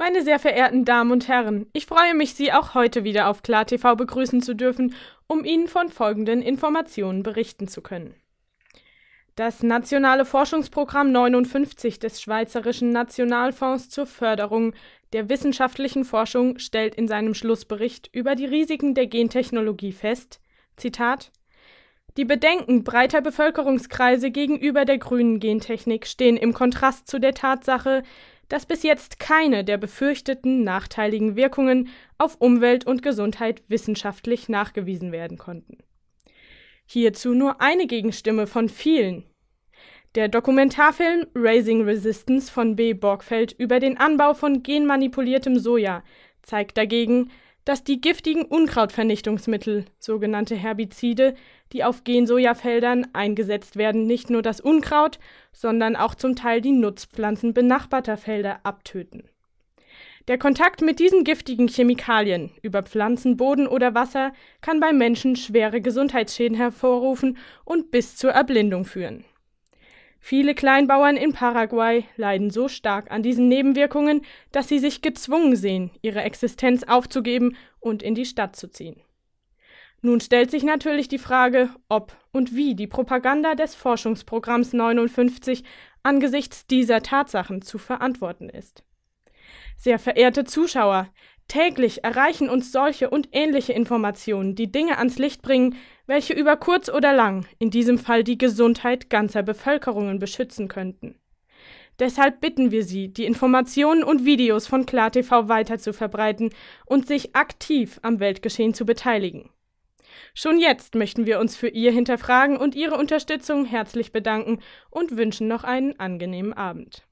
Meine sehr verehrten Damen und Herren, ich freue mich, Sie auch heute wieder auf KlarTV begrüßen zu dürfen, um Ihnen von folgenden Informationen berichten zu können. Das nationale Forschungsprogramm 59 des Schweizerischen Nationalfonds zur Förderung der wissenschaftlichen Forschung stellt in seinem Schlussbericht über die Risiken der Gentechnologie fest, Zitat, die Bedenken breiter Bevölkerungskreise gegenüber der grünen Gentechnik stehen im Kontrast zu der Tatsache, dass bis jetzt keine der befürchteten nachteiligen Wirkungen auf Umwelt und Gesundheit wissenschaftlich nachgewiesen werden konnten. Hierzu nur eine Gegenstimme von vielen. Der Dokumentarfilm Raising Resistance von B. Borgfeld über den Anbau von genmanipuliertem Soja zeigt dagegen, dass die giftigen Unkrautvernichtungsmittel, sogenannte Herbizide, die auf Gensojafeldern eingesetzt werden, nicht nur das Unkraut, sondern auch zum Teil die Nutzpflanzen benachbarter Felder abtöten. Der Kontakt mit diesen giftigen Chemikalien über Pflanzen, Boden oder Wasser kann bei Menschen schwere Gesundheitsschäden hervorrufen und bis zur Erblindung führen. Viele Kleinbauern in Paraguay leiden so stark an diesen Nebenwirkungen, dass sie sich gezwungen sehen, ihre Existenz aufzugeben und in die Stadt zu ziehen. Nun stellt sich natürlich die Frage, ob und wie die Propaganda des Forschungsprogramms 59 angesichts dieser Tatsachen zu verantworten ist. Sehr verehrte Zuschauer, täglich erreichen uns solche und ähnliche Informationen, die Dinge ans Licht bringen, welche über kurz oder lang, in diesem Fall die Gesundheit ganzer Bevölkerungen beschützen könnten. Deshalb bitten wir Sie, die Informationen und Videos von KlarTV weiter zu verbreiten und sich aktiv am Weltgeschehen zu beteiligen. Schon jetzt möchten wir uns für Ihr Hinterfragen und Ihre Unterstützung herzlich bedanken und wünschen noch einen angenehmen Abend.